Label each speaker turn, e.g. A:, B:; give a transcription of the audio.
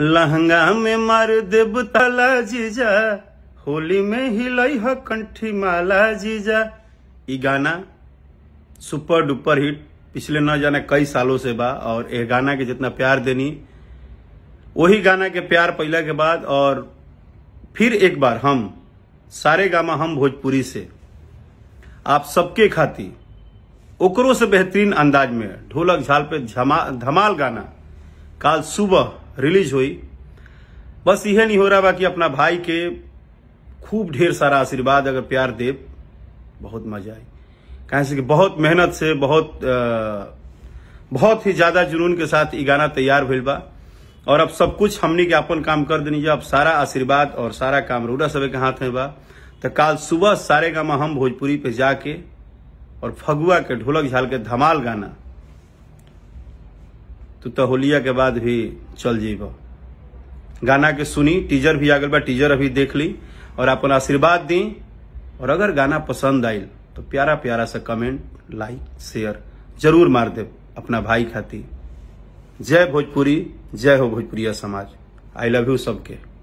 A: लहंगा में मार देव तला जीजा होली में हिलई हा कंठी माला जीजा ये गाना सुपर डुपर हिट पिछले न जाने कई सालों से बा और ये गाना के जितना प्यार देनी वही गाना के प्यार पहले के बाद और फिर एक बार हम सारे गामा हम भोजपुरी से आप सबके खाती ओकरो से बेहतरीन अंदाज में ढोलक झाल पे धमाल गाना काल सुबह रिलीज हुई बस यह नहीं हो रहा बाकी अपना भाई के खूब ढेर सारा आशीर्वाद अगर प्यार दे बहुत मजा आई कहें से कि बहुत मेहनत से बहुत आ, बहुत ही ज्यादा जुनून के साथ ई गाना तैयार भइल बा और अब सब कुछ हमने के अपन काम कर देनी अब सारा आशीर्वाद और सारा काम रूडा सबे के हाथ में बा तो कल सुबह सारे गामा हम भोजपुरी पे जाके और फगुआ के ढोलक झाल के धमाल गाना तो तहोलिया के बाद भी चल जेब गाना के सुनी टीजर भी आगल बा टीजर अभी देख ली और अपन आशीर्वाद दी और अगर गाना पसंद आयल तो प्यारा प्यारा सा कमेंट लाइक शेयर जरूर मार दे अपना भाई खाती जय भोजपुरी जय हो भोजपुरिया समाज आई लव यू सबके